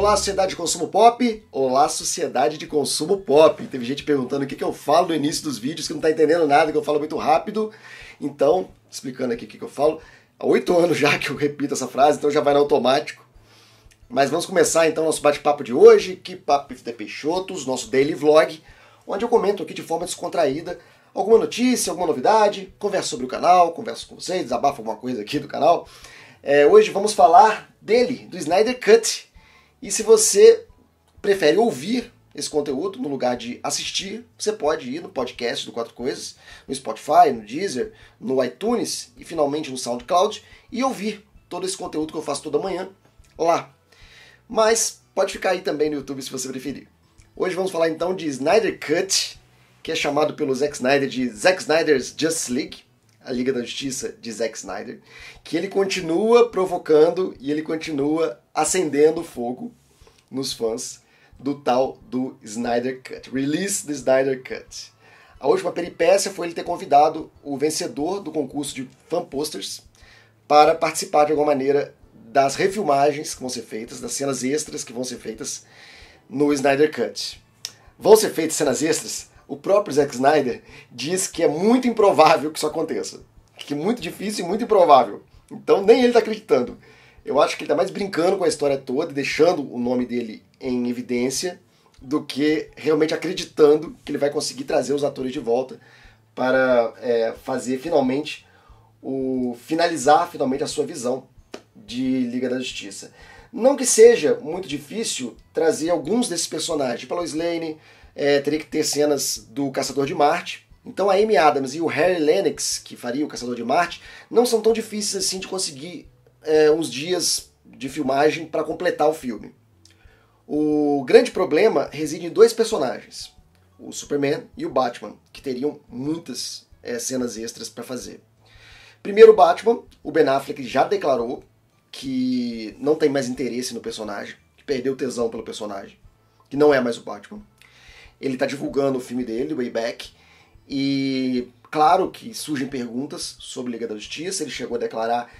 Olá, Sociedade de Consumo Pop! Olá, Sociedade de Consumo Pop! Teve gente perguntando o que, que eu falo no início dos vídeos, que não está entendendo nada, que eu falo muito rápido. Então, explicando aqui o que, que eu falo. Há oito anos já que eu repito essa frase, então já vai no automático. Mas vamos começar então nosso bate-papo de hoje, que papo de Peixotos, nosso daily vlog, onde eu comento aqui de forma descontraída alguma notícia, alguma novidade, converso sobre o canal, converso com vocês, desabafo alguma coisa aqui do canal. É, hoje vamos falar dele, do Snyder Cut, e se você prefere ouvir esse conteúdo no lugar de assistir, você pode ir no podcast do Quatro Coisas, no Spotify, no Deezer, no iTunes e finalmente no SoundCloud e ouvir todo esse conteúdo que eu faço toda manhã lá. Mas pode ficar aí também no YouTube se você preferir. Hoje vamos falar então de Snyder Cut, que é chamado pelo Zack Snyder de Zack Snyder's Just League a Liga da Justiça de Zack Snyder, que ele continua provocando e ele continua acendendo fogo nos fãs do tal do Snyder Cut. Release the Snyder Cut. A última peripécia foi ele ter convidado o vencedor do concurso de fan posters para participar de alguma maneira das refilmagens que vão ser feitas, das cenas extras que vão ser feitas no Snyder Cut. Vão ser feitas cenas extras? O próprio Zack Snyder diz que é muito improvável que isso aconteça. Que é muito difícil e muito improvável. Então nem ele está acreditando. Eu acho que ele está mais brincando com a história toda, deixando o nome dele em evidência, do que realmente acreditando que ele vai conseguir trazer os atores de volta para é, fazer finalmente o finalizar finalmente a sua visão de Liga da Justiça. Não que seja muito difícil trazer alguns desses personagens, tipo a Lois Lane, é, teria que ter cenas do Caçador de Marte. Então a Amy Adams e o Harry Lennox, que faria o Caçador de Marte, não são tão difíceis assim de conseguir é, uns dias de filmagem para completar o filme. O grande problema reside em dois personagens, o Superman e o Batman, que teriam muitas é, cenas extras para fazer. Primeiro, o Batman, o Ben Affleck já declarou que não tem mais interesse no personagem, que perdeu tesão pelo personagem, que não é mais o Batman. Ele está divulgando o filme dele, Way Back, e claro que surgem perguntas sobre Liga da Justiça. Ele chegou a declarar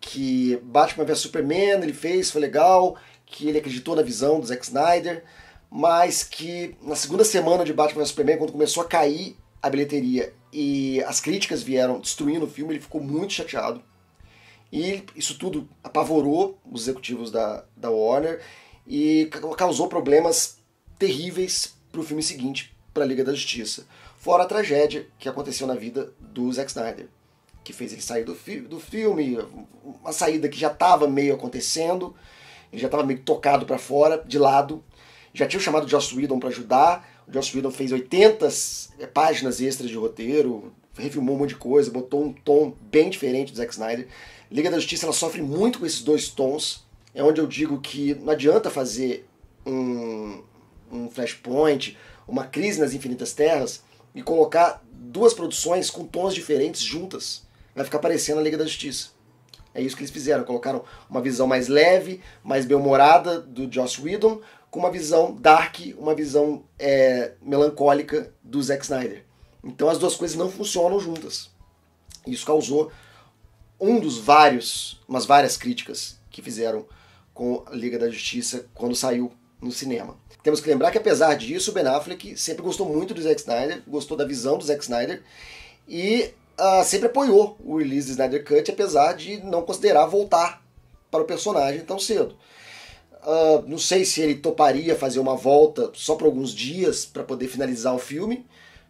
que Batman vs Superman ele fez, foi legal, que ele acreditou na visão do Zack Snyder, mas que na segunda semana de Batman vs Superman, quando começou a cair a bilheteria e as críticas vieram destruindo o filme, ele ficou muito chateado. E isso tudo apavorou os executivos da, da Warner e causou problemas terríveis para o filme seguinte, para a Liga da Justiça. Fora a tragédia que aconteceu na vida do Zack Snyder, que fez ele sair do, fi do filme, uma saída que já estava meio acontecendo, ele já estava meio tocado para fora, de lado. Já tinha chamado o Joss Whedon para ajudar, o Joss Whedon fez 80 é, páginas extras de roteiro, refilmou um monte de coisa, botou um tom bem diferente do Zack Snyder. Liga da Justiça ela sofre muito com esses dois tons. É onde eu digo que não adianta fazer um, um Flashpoint, uma Crise nas Infinitas Terras, e colocar duas produções com tons diferentes juntas. Vai ficar parecendo a Liga da Justiça. É isso que eles fizeram. Colocaram uma visão mais leve, mais bem-humorada do Joss Whedon, com uma visão dark, uma visão é, melancólica do Zack Snyder. Então as duas coisas não funcionam juntas. Isso causou um dos vários, umas várias críticas que fizeram com a Liga da Justiça quando saiu no cinema. Temos que lembrar que, apesar disso, o Ben Affleck sempre gostou muito do Zack Snyder, gostou da visão do Zack Snyder e uh, sempre apoiou o release do Snyder Cut, apesar de não considerar voltar para o personagem tão cedo. Uh, não sei se ele toparia fazer uma volta só por alguns dias para poder finalizar o filme.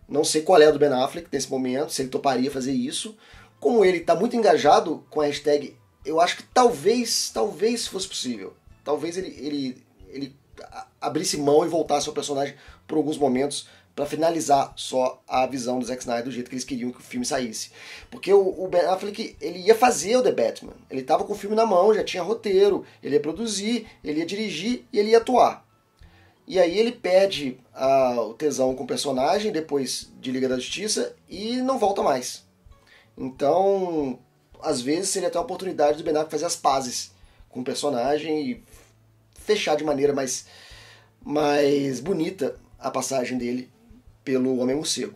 Não sei qual é a do Ben Affleck nesse momento, se ele toparia fazer isso. Como ele está muito engajado com a hashtag, eu acho que talvez, talvez fosse possível. Talvez ele, ele, ele abrisse mão e voltasse ao personagem por alguns momentos para finalizar só a visão do Zack Snyder do jeito que eles queriam que o filme saísse. Porque o, o Ben Affleck, ele ia fazer o The Batman. Ele estava com o filme na mão, já tinha roteiro, ele ia produzir, ele ia dirigir e ele ia atuar. E aí ele perde o tesão com o personagem depois de Liga da Justiça e não volta mais. Então, às vezes seria até a oportunidade do Ben Affleck fazer as pazes com o personagem e fechar de maneira mais, mais bonita a passagem dele pelo Homem Morcego.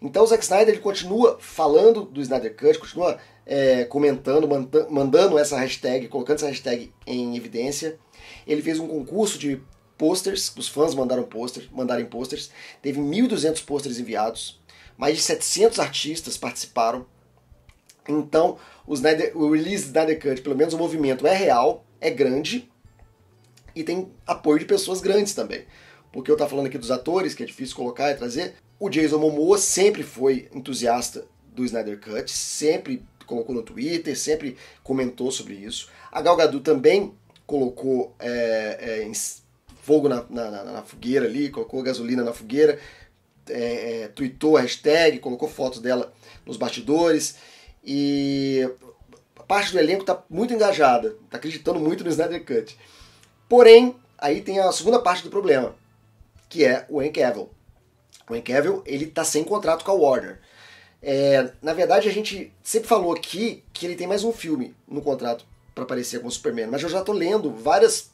Então o Zack Snyder ele continua falando do Snyder Cut, continua é, comentando, mandando essa hashtag, colocando essa hashtag em evidência. Ele fez um concurso de posters, os fãs mandaram posters, mandaram posters. Teve 1.200 posters enviados, mais de 700 artistas participaram. Então o, Snyder, o release do Snyder Cut, pelo menos o movimento é real, é grande, e tem apoio de pessoas grandes também. Porque eu estou falando aqui dos atores, que é difícil colocar e trazer. O Jason Momoa sempre foi entusiasta do Snyder Cut, sempre colocou no Twitter, sempre comentou sobre isso. A Gal Gadot também colocou é, é, fogo na, na, na, fogueira ali, colocou gasolina na fogueira, é, é, tweetou a hashtag, colocou fotos dela nos bastidores e a parte do elenco está muito engajada, está acreditando muito no Snyder Cut. Porém, aí tem a segunda parte do problema, que é o Cavill O Cavill ele tá sem contrato com a Warner. É, na verdade, a gente sempre falou aqui que ele tem mais um filme no contrato para aparecer com o Superman, mas eu já tô lendo várias,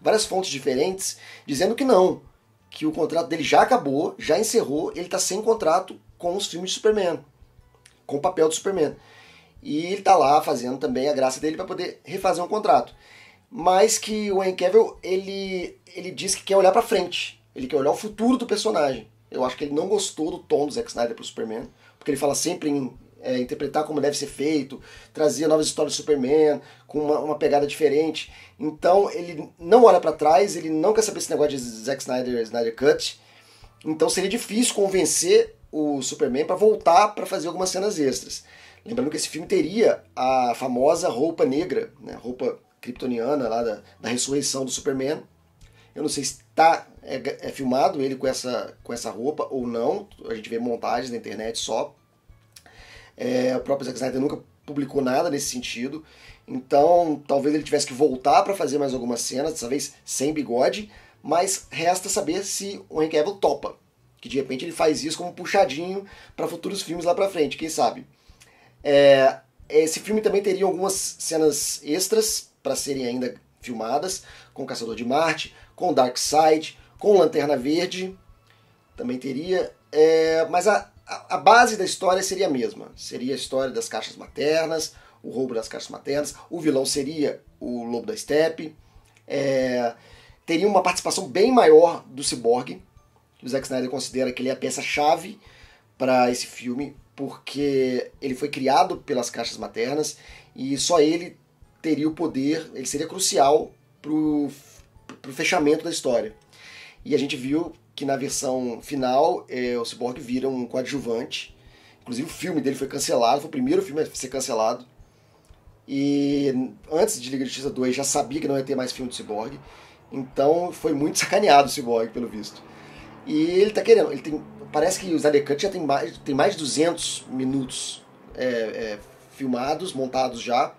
várias fontes diferentes dizendo que não, que o contrato dele já acabou, já encerrou, ele tá sem contrato com os filmes de Superman, com o papel do Superman. E ele tá lá fazendo também a graça dele para poder refazer um contrato mas que o Henry Cavill, ele, ele diz que quer olhar para frente, ele quer olhar o futuro do personagem. Eu acho que ele não gostou do tom do Zack Snyder pro Superman, porque ele fala sempre em é, interpretar como deve ser feito, trazer novas histórias do Superman, com uma, uma pegada diferente. Então ele não olha para trás, ele não quer saber esse negócio de Zack Snyder, Snyder Cut. Então seria difícil convencer o Superman para voltar para fazer algumas cenas extras. Lembrando que esse filme teria a famosa roupa negra, né, roupa kryptoniana lá da, da ressurreição do Superman. Eu não sei se tá, é, é, filmado ele com essa, com essa roupa ou não. A gente vê montagens na internet só. É, o próprio Zack Snyder nunca publicou nada nesse sentido. Então, talvez ele tivesse que voltar para fazer mais algumas cenas, dessa vez sem bigode. Mas resta saber se o Henry Cavill topa. Que de repente ele faz isso como puxadinho para futuros filmes lá para frente, quem sabe. É, esse filme também teria algumas cenas extras para serem ainda filmadas, com Caçador de Marte, com Darkseid, com Lanterna Verde, também teria, é, mas a, a, a base da história seria a mesma, seria a história das caixas maternas, o roubo das caixas maternas, o vilão seria o Lobo da Steppe, é, teria uma participação bem maior do Cyborg, o Zack Snyder considera que ele é a peça-chave para esse filme, porque ele foi criado pelas caixas maternas e só ele teria o poder, ele seria crucial pro, pro fechamento da história. E a gente viu que na versão final é, o Cyborg vira um coadjuvante. Inclusive o filme dele foi cancelado, foi o primeiro filme a ser cancelado. E antes de Liga de Justiça 2 já sabia que não ia ter mais filme do Cyborg. Então foi muito sacaneado o Cyborg, pelo visto. E ele tá querendo, ele tem, parece que os Snyder já tem mais, tem mais de 200 minutos é, é, filmados, montados já.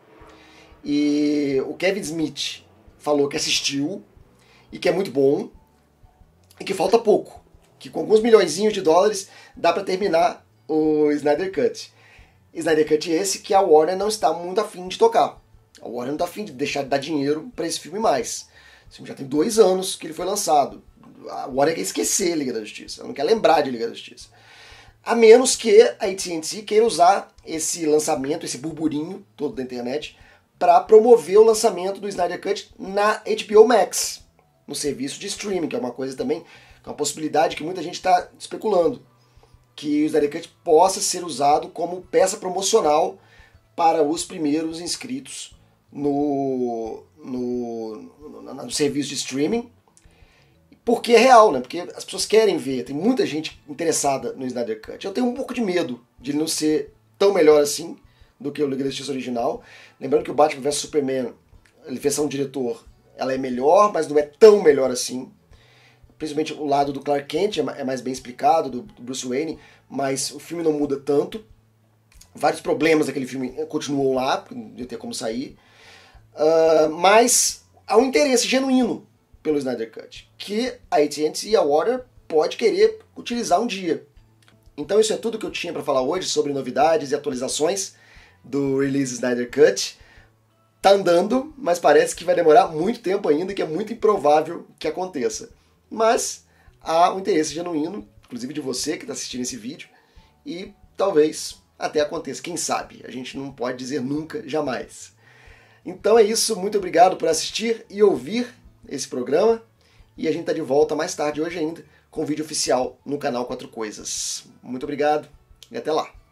E o Kevin Smith falou que assistiu e que é muito bom e que falta pouco. Que com alguns milhões de dólares dá para terminar o Snyder Cut. Snyder Cut esse que a Warner não está muito afim de tocar. A Warner não está afim de deixar de dar dinheiro para esse filme mais. Esse filme já tem dois anos que ele foi lançado. A Warner quer esquecer Liga da Justiça. Ela não quer lembrar de Liga da Justiça. A menos que a AT&T queira usar esse lançamento, esse burburinho todo da internet, para promover o lançamento do Snyder Cut na HBO Max, no serviço de streaming, que é uma coisa também, é uma possibilidade que muita gente está especulando, que o Snyder Cut possa ser usado como peça promocional para os primeiros inscritos no, no, no, no serviço de streaming, porque é real, né? Porque as pessoas querem ver, tem muita gente interessada no Snyder Cut. Eu tenho um pouco de medo de ele não ser tão melhor assim, do que o Liga da Justiça original. Lembrando que o Batman vs Superman, a versão diretor, ela é melhor, mas não é tão melhor assim. Principalmente o lado do Clark Kent é, é mais bem explicado, do Bruce Wayne, mas o filme não muda tanto. Vários problemas daquele filme continuam lá, de ter como sair. Uh, mas há um interesse genuíno pelo Snyder Cut, que a AT&T e a Warner pode querer utilizar um dia. Então isso é tudo que eu tinha para falar hoje sobre novidades e atualizações do Release Snyder Cut. Tá andando, mas parece que vai demorar muito tempo ainda, que é muito improvável que aconteça. Mas há um interesse genuíno, inclusive de você que está assistindo esse vídeo, e talvez até aconteça, quem sabe? A gente não pode dizer nunca, jamais. Então é isso, muito obrigado por assistir e ouvir esse programa. E a gente está de volta mais tarde hoje ainda com o vídeo oficial no canal Quatro Coisas. Muito obrigado e até lá!